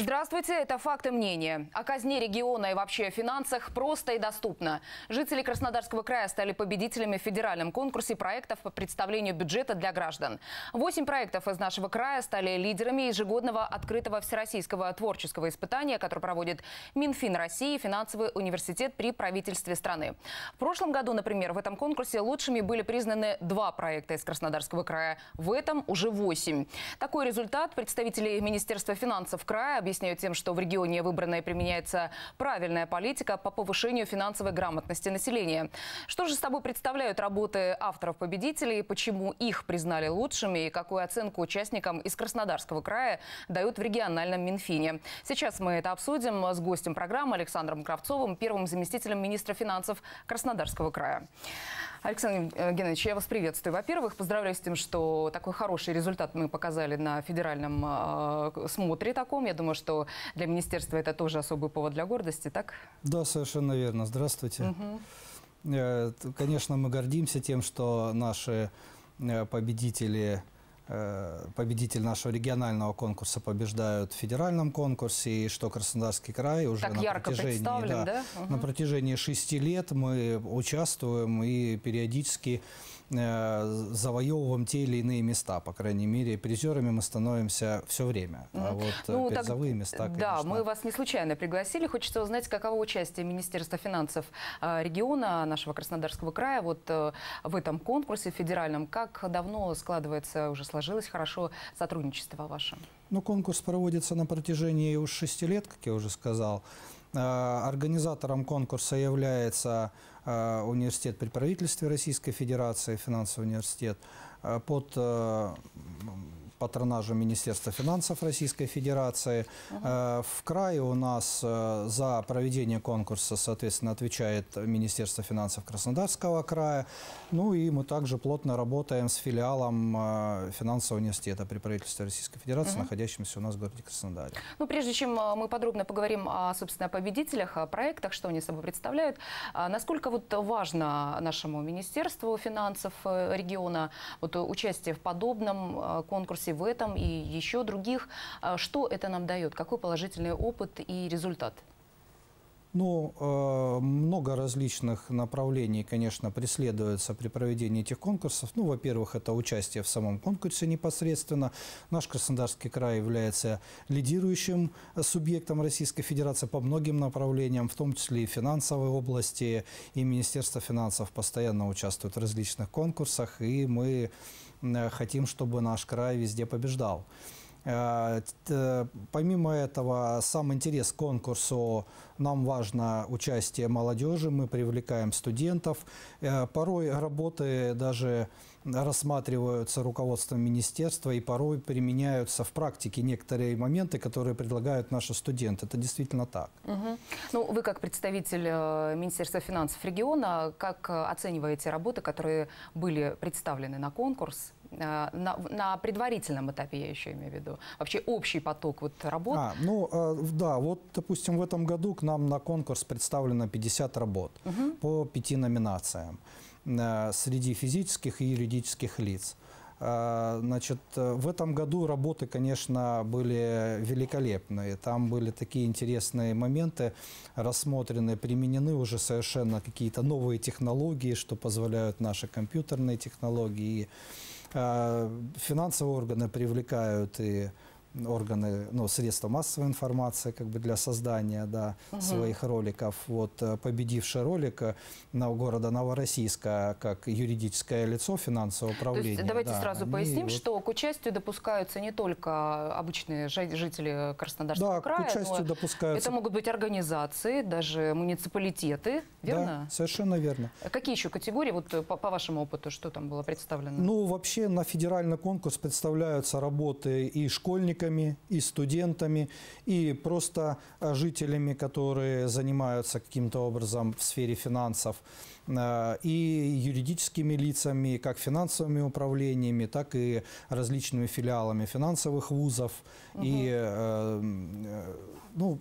Здравствуйте, это «Факты мнения». О казне региона и вообще о финансах просто и доступно. Жители Краснодарского края стали победителями в федеральном конкурсе проектов по представлению бюджета для граждан. Восемь проектов из нашего края стали лидерами ежегодного открытого всероссийского творческого испытания, которое проводит Минфин России и финансовый университет при правительстве страны. В прошлом году, например, в этом конкурсе лучшими были признаны два проекта из Краснодарского края. В этом уже восемь. Такой результат представители Министерства финансов края объясняют тем, что в регионе выбранная применяется правильная политика по повышению финансовой грамотности населения. Что же с тобой представляют работы авторов-победителей, почему их признали лучшими и какую оценку участникам из Краснодарского края дают в региональном Минфине? Сейчас мы это обсудим с гостем программы Александром Кравцовым, первым заместителем министра финансов Краснодарского края. Александр Геннадьевич, я вас приветствую. Во-первых, поздравляю с тем, что такой хороший результат мы показали на федеральном э, смотре таком. Я думаю, думаю, что для министерства это тоже особый повод для гордости, так? Да, совершенно верно. Здравствуйте. Угу. Конечно, мы гордимся тем, что наши э, победители э, победитель нашего регионального конкурса побеждают в федеральном конкурсе, и что Краснодарский край уже на, протяжении, да, да? Угу. на протяжении шести лет мы участвуем и периодически Э, завоевываем те или иные места. По крайней мере, призерами мы становимся все время. А вот э, ну, призовые так, э, места, конечно... Да, мы вас не случайно пригласили. Хочется узнать, каково участие Министерства финансов региона, нашего Краснодарского края, вот в этом конкурсе федеральном. Как давно складывается, уже сложилось хорошо сотрудничество ваше? Ну, конкурс проводится на протяжении уже шести лет, как я уже сказал. Организатором конкурса является Э, университет при правительстве Российской Федерации, финансовый университет, э, под э, патронажу Министерства финансов Российской Федерации. Ага. Э, в крае у нас э, за проведение конкурса, соответственно, отвечает Министерство финансов Краснодарского края. Ну и мы также плотно работаем с филиалом э, финансового университета при правительстве Российской Федерации, ага. находящимся у нас в городе Краснодаре. Ну, прежде чем мы подробно поговорим о, собственно, победителях, о проектах, что они собой представляют, а насколько вот важно нашему Министерству финансов региона вот участие в подобном конкурсе занялся в этом и еще других. А что это нам дает? Какой положительный опыт и результат? Ну, э, много различных направлений, конечно, преследуется при проведении этих конкурсов. Ну, во-первых, это участие в самом конкурсе непосредственно. Наш Краснодарский край является лидирующим субъектом Российской Федерации по многим направлениям, в том числе и финансовой области. И Министерство финансов постоянно участвует в различных конкурсах, и мы э, хотим, чтобы наш край везде побеждал. Э, э, помимо этого, сам интерес к конкурсу, нам важно участие молодежи, мы привлекаем студентов. Э, порой работы даже рассматриваются руководством министерства и порой применяются в практике некоторые моменты, которые предлагают наши студенты. Это действительно так. Угу. Ну, вы как представитель Министерства финансов региона, как оцениваете работы, которые были представлены на конкурс? Э, на, на предварительном этапе, я еще имею в виду, вообще общий поток вот работ? А, ну, э, да, вот, допустим, в этом году к нам на конкурс представлено 50 работ угу. по пяти номинациям э, среди физических и юридических лиц. Значит, в этом году работы, конечно, были великолепные. Там были такие интересные моменты рассмотрены, применены уже совершенно какие-то новые технологии, что позволяют наши компьютерные технологии. А, финансовые органы привлекают и органы, ну, средства массовой информации, как бы для создания, да, угу. своих роликов. Вот э, победивший ролик э, на города Новороссийска как юридическое лицо финансового управления. есть, давайте да, сразу они, поясним, вот... что к участию допускаются не только обычные жители Краснодарского да, края, к участию но допускаются... это могут быть организации, даже муниципалитеты, верно? Да, совершенно верно. Какие еще категории, вот э, по, по вашему опыту, что там было представлено? Ну, вообще на федеральный конкурс представляются работы и школьников, школьниками, и студентами, и просто э, жителями, которые занимаются каким-то образом в сфере финансов, э, и юридическими лицами, как финансовыми управлениями, так и различными филиалами финансовых вузов. Угу. И, э, ну,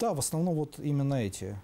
да, в основном вот именно эти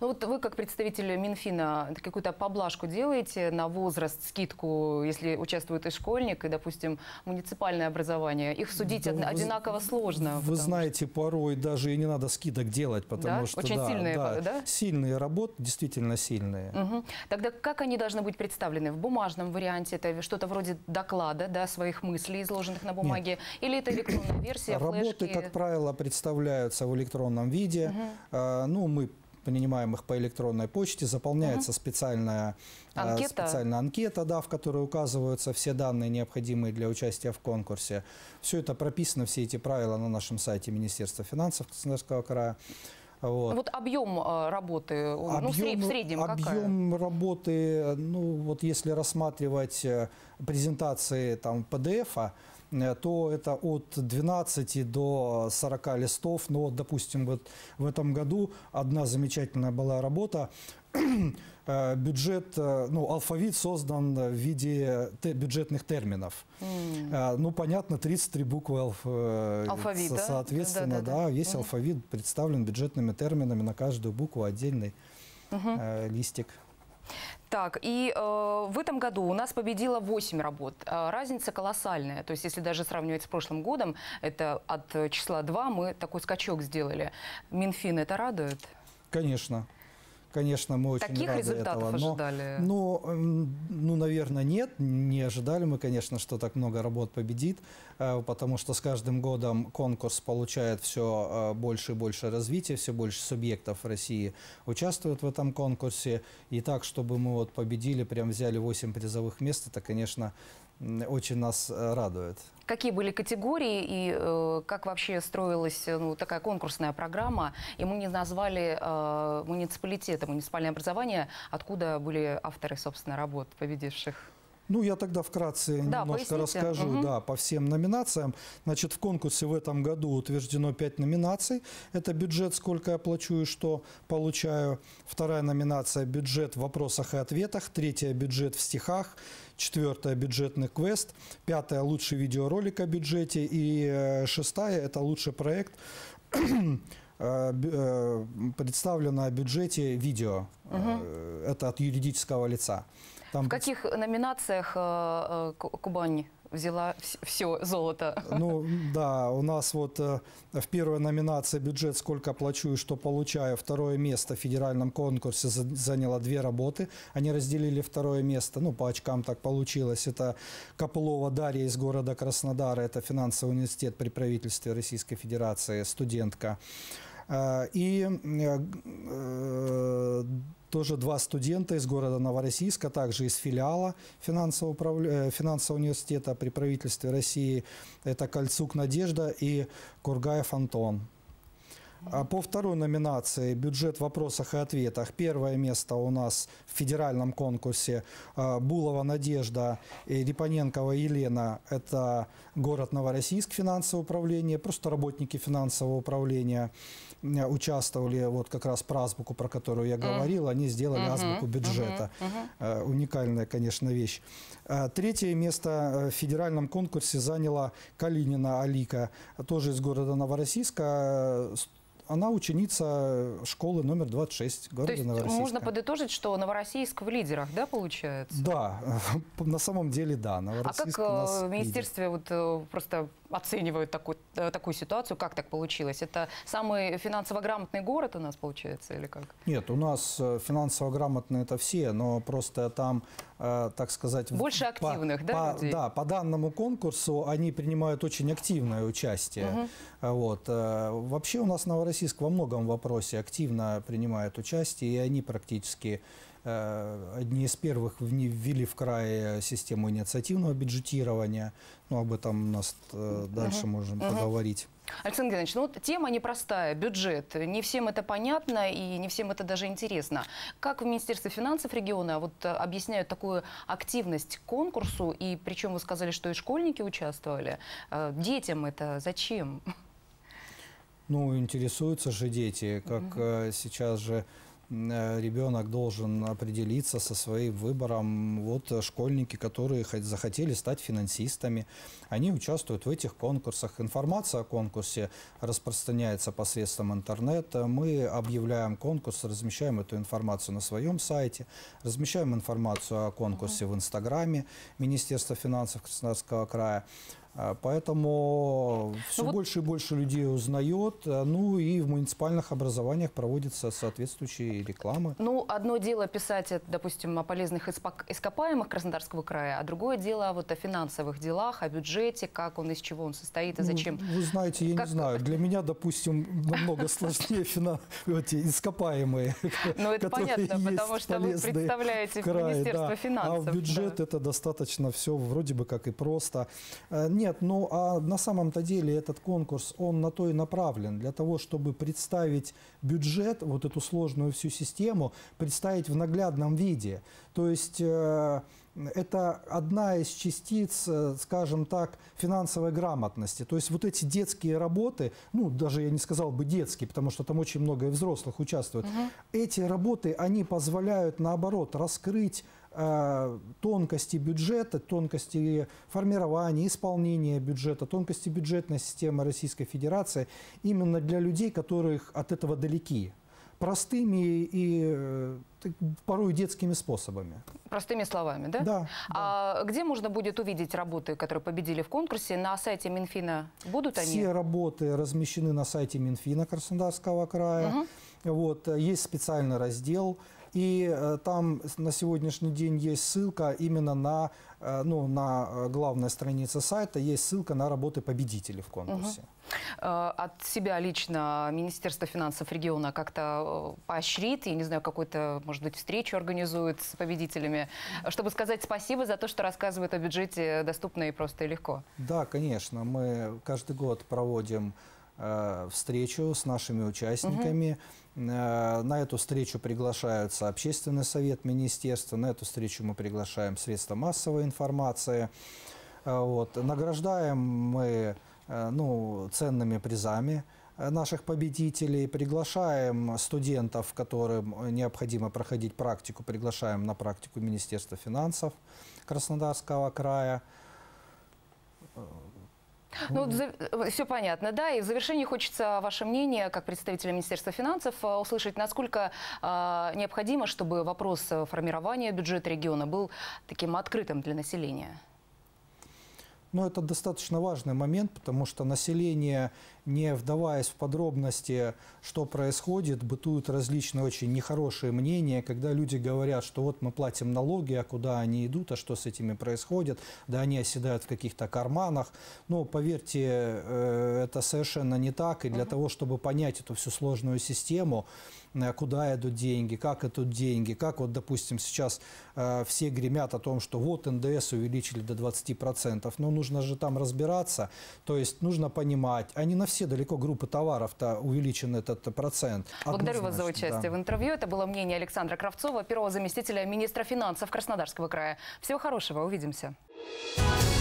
ну вот вы как представитель Минфина какую-то поблажку делаете на возраст, скидку, если участвует и школьник, и, допустим, муниципальное образование. Их судить да, од... вы, одинаково сложно. Вы знаете, что... порой даже и не надо скидок делать, потому да? что Очень да, сильные, да, да? сильные работы, действительно сильные. Угу. Тогда как они должны быть представлены? В бумажном варианте это что-то вроде доклада, да, своих мыслей, изложенных на бумаге, Нет. или это электронная версия? Работы, флешки? как правило, представляются в электронном виде. Угу. А, ну, мы принимаемых по электронной почте, заполняется угу. специальная а, анкета, специальная анкета да, в которой указываются все данные, необходимые для участия в конкурсе. Все это прописано, все эти правила на нашем сайте Министерства финансов Краснодарского края. Вот. Вот объем а, работы, объем, ну, в среднем Объем какая? работы, ну, вот если рассматривать э, презентации там PDF-а, Э, то это от 12 до 40 листов. Но, вот, допустим, вот в этом году одна замечательная была работа. Э, бюджет, э, ну, алфавит создан в виде те бюджетных терминов. Mm. Ну, понятно, 33 буквы алф... алфавита. Соответственно, да, да, да. да весь mm. алфавит представлен бюджетными терминами, на каждую букву отдельный угу. листик. Так, и э, в этом году у нас победило 8 работ. Э, разница колоссальная. То есть, если даже сравнивать с прошлым годом, это от э, числа 2 мы такой скачок сделали. Минфин это радует? Конечно. Конечно, мы очень Таких рады результатов этого. Но, ожидали? Ну, ну, наверное, нет. Не ожидали мы, конечно, что так много работ победит, э, потому что с каждым годом конкурс получает все э, больше и больше развития, все больше субъектов России участвуют в этом конкурсе. И так, чтобы мы вот победили, прям взяли 8 призовых мест, это, конечно, очень нас э, радует. Какие были категории и э, как вообще строилась э, ну, такая конкурсная программа? И мы не назвали э, муниципалитета, муниципальное образование, откуда были авторы, собственно, работ победивших? Ну, я тогда вкратце да, немножко поясните. расскажу угу. да, по всем номинациям. Значит, в конкурсе в этом году утверждено 5 номинаций. Это бюджет, сколько я плачу и что получаю. Вторая номинация – бюджет в вопросах и ответах. Третья – бюджет в стихах. Четвертая – бюджетный квест. Пятая – лучший видеоролик о бюджете. И э, шестая – это лучший проект э, э, представлено о бюджете видео. Угу. Это от юридического лица. Там... В каких номинациях э, э, Кубань взяла все золото. Э, ну да, у нас вот в первой номинации бюджет «Сколько плачу и что получаю» второе место в федеральном конкурсе заняло две работы. Они разделили второе место, ну по очкам так получилось. Это Копылова Дарья из города Краснодара, это финансовый университет при правительстве Российской Федерации, студентка. А, и э, тоже два студента из города Новороссийска, также из филиала финансового, управля... Э, финансового университета при правительстве России. Это Кольцук Надежда и Кургаев Антон. А по второй номинации «Бюджет в вопросах и ответах» первое место у нас в федеральном конкурсе а, Булова Надежда и Репаненкова Елена. Это город Новороссийск, финансовое управление, просто работники финансового управления участвовали вот как раз про азбуку, про которую я говорил, они сделали азбуку бюджета. А, уникальная, конечно, вещь. Третье место э, в федеральном конкурсе заняла Калинина Алика, тоже из города Новороссийска, она ученица школы номер 26 города То есть Новороссийска. можно подытожить, что Новороссийск в лидерах, да, получается? Да, на самом деле да. Новороссийск а как у э, в министерстве вот э, просто оценивают такую, э, такую ситуацию? Как так получилось? Это самый финансово грамотный город у нас получается или как? Нет, у нас финансово грамотные это все, но просто там, так сказать... Больше активных, да, по, людей? Да, по данному конкурсу они принимают очень активное участие. Угу. Вот. Вообще у нас Новороссийск Новороссийск во многом вопросе активно принимает участие, и они практически э, одни из первых ввели в край систему инициативного бюджетирования. ну, об этом у нас э, дальше угу. можем угу. поговорить. Александр Геннадьевич, ну тема непростая, бюджет. Не всем это понятно и не всем это даже интересно. Как в Министерстве финансов региона вот э, объясняют такую активность конкурсу, и причем вы сказали, что и школьники участвовали. Детям это зачем? Ну, интересуются же дети, как Mm -hmm. сейчас же э, ребенок должен определиться со своим выбором. Вот э, школьники, которые захотели стать финансистами, они участвуют в этих конкурсах. Информация о конкурсе распространяется посредством интернета. Мы объявляем конкурс, размещаем эту информацию на своем сайте, размещаем информацию о конкурсе в Инстаграме Министерства финансов Краснодарского края. А, поэтому все ну вот... больше и больше людей узнает. А, ну и в муниципальных образованиях проводятся соответствующие рекламы. Ну, одно дело писать, э, допустим, о полезных ископаемых Краснодарского края, а другое дело вот о финансовых делах, о бюджете, как он, из чего он состоит и ну, зачем. Ну, вы знаете, я как... не знаю. Для меня, допустим, намного сложнее эти ископаемые. Ну, это понятно, потому что вы представляете Министерство а финансов. А бюджет это достаточно все вроде бы как и просто. Э, нет, ну а на самом-то деле этот конкурс, он на то и направлен, для того, чтобы представить бюджет, вот эту сложную всю систему, представить в наглядном виде. То есть э, это одна из частиц, э, скажем так, финансовой грамотности. То есть вот эти детские работы, ну даже я не сказал бы детские, потому что там очень много и взрослых участвует, угу. эти работы, они позволяют наоборот раскрыть Э, тонкости бюджета, тонкости формирования, исполнения бюджета, тонкости бюджетной системы Российской Федерации именно для людей, которых от этого далеки простыми и э, порой детскими способами. Простыми словами, да? Да. А да. где можно будет увидеть работы, которые победили в конкурсе? На сайте Минфина будут Все они? Все работы размещены на сайте Минфина Краснодарского края. Угу. Вот, э, есть специальный раздел – и э, там на сегодняшний день есть ссылка именно на, э, ну, на э, главной странице сайта, есть ссылка на работы победителей в конкурсе. Угу. От себя лично Министерство финансов региона как-то поощрит, я не знаю, какую-то, может быть, встречу организует с победителями, чтобы сказать спасибо за то, что рассказывают о бюджете доступно и просто и легко. Да, конечно. Мы каждый год проводим Э, встречу с нашими участниками. Угу. На эту встречу приглашаются общественный совет министерства, на эту встречу мы приглашаем средства массовой информации. Э, вот. Награждаем мы ну, ценными призами наших победителей, приглашаем студентов, которым необходимо проходить практику, приглашаем на практику Министерства финансов Краснодарского края. Ну, вот, э, все понятно, да. И в завершении хочется ваше мнение, как представителя Министерства финансов, э, услышать, насколько э, необходимо, чтобы вопрос э, формирования бюджета региона был таким открытым для населения. Но это достаточно важный момент, потому что население, не вдаваясь в подробности, что происходит, бытуют различные очень нехорошие мнения, когда люди говорят, что вот мы платим налоги, а куда они идут, а что с этими происходит, да они оседают в каких-то карманах. Но поверьте, э, это совершенно не так, и для угу. того, чтобы понять эту всю сложную систему, Э, куда идут деньги, как идут деньги, как вот, допустим, сейчас э, все гремят о том, что вот НДС увеличили до 20%, но ну, нужно же там разбираться, то есть нужно понимать, а не на все далеко группы товаров-то увеличен этот процент. Благодарю вас за участие да. в интервью. Это было мнение Александра Кравцова, первого заместителя министра финансов Краснодарского края. Всего хорошего, увидимся. Thank